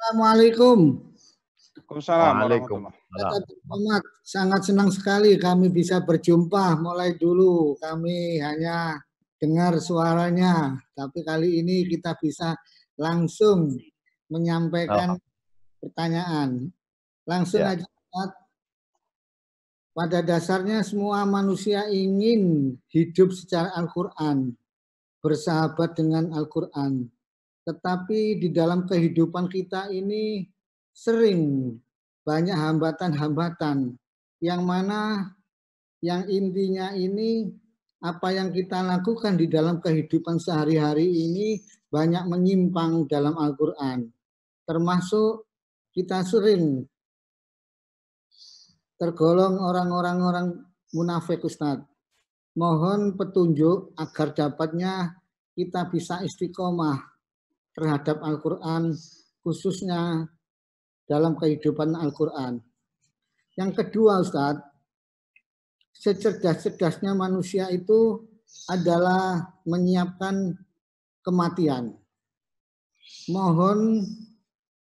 Assalamualaikum. Waalaikumsalam. Sangat senang sekali kami bisa berjumpa. Mulai dulu kami hanya dengar suaranya, tapi kali ini kita bisa langsung menyampaikan pertanyaan. Langsung ya. aja. Pada dasarnya semua manusia ingin hidup secara Al-Quran, bersahabat dengan Al-Quran tetapi di dalam kehidupan kita ini sering banyak hambatan-hambatan yang mana yang intinya ini apa yang kita lakukan di dalam kehidupan sehari-hari ini banyak menyimpang dalam Al-Quran. Termasuk kita sering tergolong orang-orang orang munafik Ustaz. Mohon petunjuk agar dapatnya kita bisa istiqomah terhadap Al-Quran, khususnya dalam kehidupan Al-Quran. Yang kedua, Ustadz, secerdas-cerdasnya manusia itu adalah menyiapkan kematian. Mohon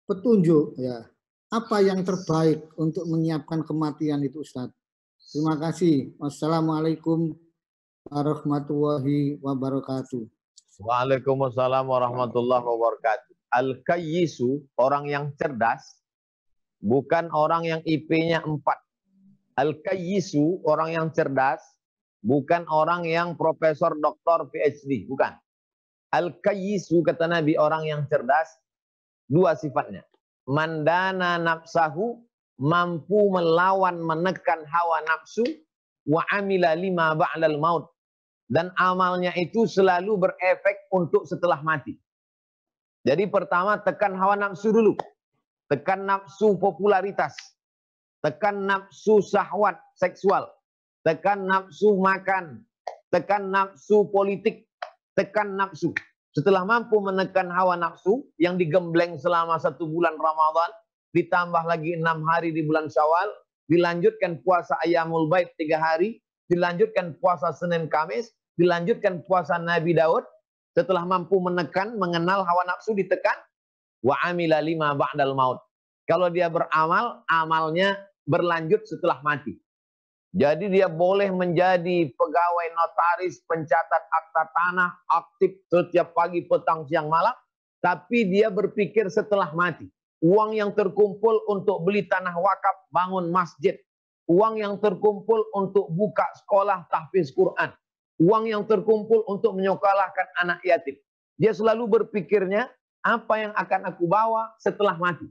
petunjuk ya. Apa yang terbaik untuk menyiapkan kematian itu Ustaz? Terima kasih. Wassalamualaikum warahmatullahi wabarakatuh. Waalaikumsalam warahmatullahi wabarakatuh. Al-Kayyisu, orang yang cerdas, bukan orang yang IP-nya 4. Al-Kayyisu, orang yang cerdas, bukan orang yang profesor, doktor, PhD, bukan. Al-Kayyisu, kata Nabi, orang yang cerdas, dua sifatnya. Mandana nafsahu, mampu melawan menekan hawa nafsu, wa amila lima ba'lal maut, dan amalnya itu selalu berefek untuk setelah mati. Jadi pertama tekan hawa nafsu dulu. Tekan nafsu popularitas. Tekan nafsu syahwat seksual. Tekan nafsu makan. Tekan nafsu politik. Tekan nafsu. Setelah mampu menekan hawa nafsu yang digembleng selama satu bulan Ramadan, ditambah lagi enam hari di bulan Syawal, dilanjutkan puasa Ayamul Bait tiga hari, dilanjutkan puasa Senin Kamis, dilanjutkan puasa Nabi Daud setelah mampu menekan, mengenal hawa nafsu ditekan, wa amila lima ba'dal maut. Kalau dia beramal, amalnya berlanjut setelah mati. Jadi dia boleh menjadi pegawai notaris, pencatat akta tanah, aktif setiap pagi, petang, siang, malam. Tapi dia berpikir setelah mati. Uang yang terkumpul untuk beli tanah wakaf, bangun masjid. Uang yang terkumpul untuk buka sekolah tahfiz Quran uang yang terkumpul untuk menyokalahkan anak yatim. Dia selalu berpikirnya, apa yang akan aku bawa setelah mati?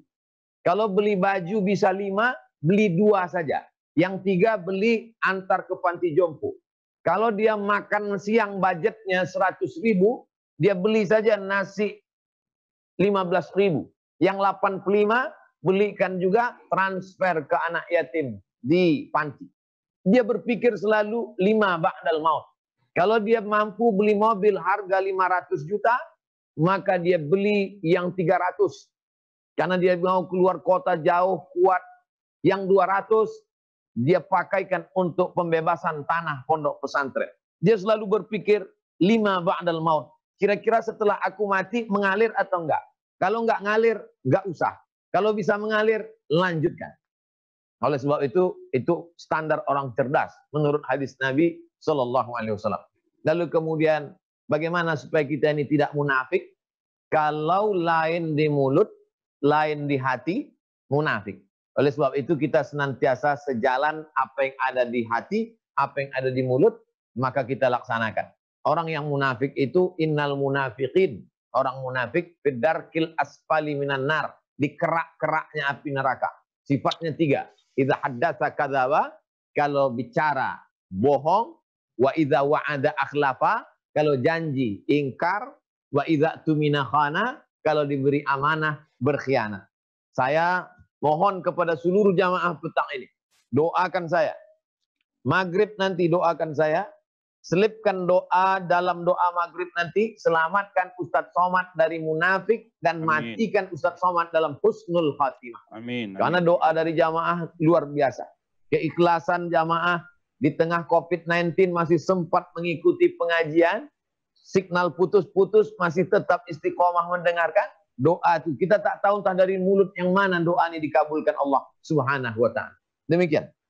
Kalau beli baju bisa lima, beli dua saja. Yang tiga beli antar ke panti jompo. Kalau dia makan siang budgetnya 100 ribu, dia beli saja nasi 15 ribu. Yang 85 belikan juga transfer ke anak yatim di panti. Dia berpikir selalu lima ba'dal maut. Kalau dia mampu beli mobil harga 500 juta, maka dia beli yang 300. Karena dia mau keluar kota jauh, kuat. Yang 200, dia pakaikan untuk pembebasan tanah pondok pesantren. Dia selalu berpikir, lima ba'dal maut. Kira-kira setelah aku mati, mengalir atau enggak? Kalau enggak ngalir, enggak usah. Kalau bisa mengalir, lanjutkan. Oleh sebab itu, itu standar orang cerdas. Menurut hadis Nabi, Shallallahu Alaihi Wasallam. Lalu kemudian bagaimana supaya kita ini tidak munafik? Kalau lain di mulut, lain di hati, munafik. Oleh sebab itu kita senantiasa sejalan apa yang ada di hati, apa yang ada di mulut, maka kita laksanakan. Orang yang munafik itu innal munafikin. Orang munafik fidarkil asfali minan nar. Di kerak-keraknya api neraka. Sifatnya tiga. Iza haddasa kadawa. kalau bicara bohong, Wa idza wa'ada akhlafa, kalau janji ingkar, wa idza tumina khana, kalau diberi amanah berkhianat. Saya mohon kepada seluruh jamaah petang ini, doakan saya. Maghrib nanti doakan saya, selipkan doa dalam doa maghrib nanti selamatkan Ustadz Somad dari munafik dan amin. matikan Ustadz Somad dalam husnul khatimah. Amin, amin. Karena doa dari jamaah luar biasa. Keikhlasan jamaah di tengah COVID-19 masih sempat mengikuti pengajian, signal putus-putus masih tetap istiqomah mendengarkan doa itu. Kita tak tahu entah dari mulut yang mana doa ini dikabulkan Allah Subhanahu wa taala. Demikian.